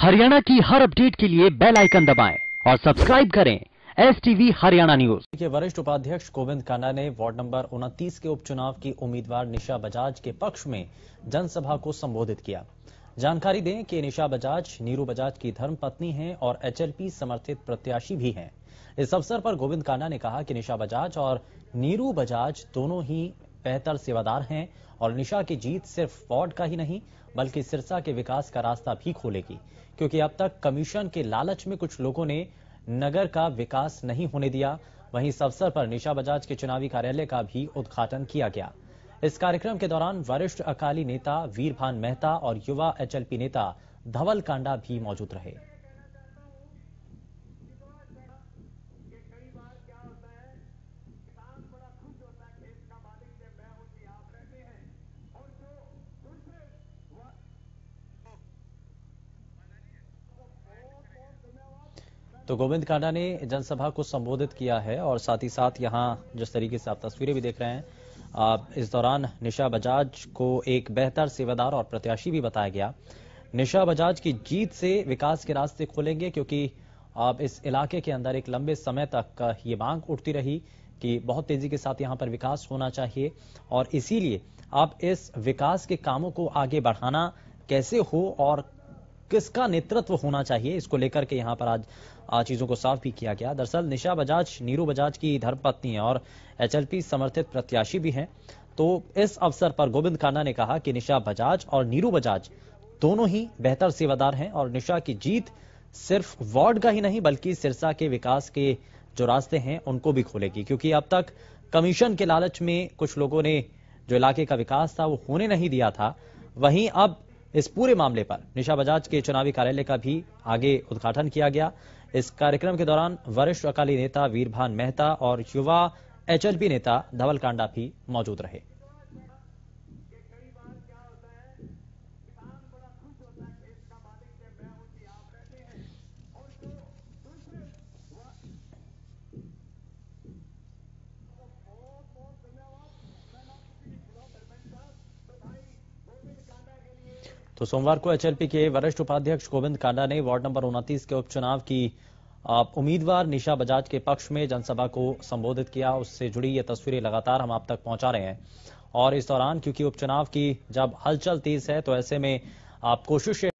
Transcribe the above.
हरियाणा की हर अपडेट के लिए बेल आइकन दबाएं और सब्सक्राइब करें एस टीवी हरियाणा न्यूज के वरिष्ठ उपाध्यक्ष गोविंद काना ने वार्ड नंबर उनतीस के उपचुनाव की उम्मीदवार निशा बजाज के पक्ष में जनसभा को संबोधित किया जानकारी दें कि निशा बजाज नीरू बजाज की धर्मपत्नी हैं और एचएलपी समर्थित प्रत्याशी भी हैं इस अवसर पर गोविंद काना ने कहा कि निशा बजाज और नीरू बजाज दोनों ही बेहतर सेवादार हैं और निशा की जीत सिर्फ वार्ड का ही नहीं बल्कि सिरसा के विकास का रास्ता भी खोलेगी क्योंकि अब तक कमीशन के लालच में कुछ लोगों ने नगर का विकास नहीं होने दिया वहीं इस अवसर पर निशा बजाज के चुनावी कार्यालय का भी उद्घाटन किया गया इस कार्यक्रम के दौरान वरिष्ठ अकाली नेता वीरभान मेहता और युवा एचएलपी नेता धवल कांडा भी मौजूद रहे तो गोविंद कांडा ने जनसभा को संबोधित किया है और साथ ही साथ यहाँ जिस तरीके से आप तस्वीरें भी देख रहे हैं आप इस दौरान निशा बजाज को एक बेहतर सेवादार और प्रत्याशी भी बताया गया निशा बजाज की जीत से विकास के रास्ते खोलेंगे क्योंकि अब इस इलाके के अंदर एक लंबे समय तक ये मांग उठती रही कि बहुत तेजी के साथ यहाँ पर विकास होना चाहिए और इसीलिए आप इस विकास के कामों को आगे बढ़ाना कैसे हो और किसका नेतृत्व होना चाहिए इसको लेकर के यहाँ पर आज चीजों को साफ भी किया गया दरअसल निशा बजाज नीरू बजाज की धर्मपत्नी है और एच समर्थित प्रत्याशी भी हैं तो इस अवसर पर गोविंद खाना ने कहा कि निशा बजाज और नीरू बजाज दोनों ही बेहतर सेवादार हैं और निशा की जीत सिर्फ वार्ड का ही नहीं बल्कि सिरसा के विकास के जो रास्ते हैं उनको भी खोलेगी क्योंकि अब तक कमीशन के लालच में कुछ लोगों ने जो इलाके का विकास था वो होने नहीं दिया था वहीं अब इस पूरे मामले पर निशा बजाज के चुनावी कार्यालय का भी आगे उद्घाटन किया गया इस कार्यक्रम के दौरान वरिष्ठ अकाली नेता वीरभान मेहता और युवा एचएलबी नेता धवल कांडा भी मौजूद रहे तो सोमवार को एचएलपी के वरिष्ठ उपाध्यक्ष गोविंद कांडा ने वार्ड नंबर उनतीस के उपचुनाव की उम्मीदवार निशा बजाज के पक्ष में जनसभा को संबोधित किया उससे जुड़ी ये तस्वीरें लगातार हम आप तक पहुंचा रहे हैं और इस दौरान क्योंकि उपचुनाव की जब हलचल तेज है तो ऐसे में आप कोशिश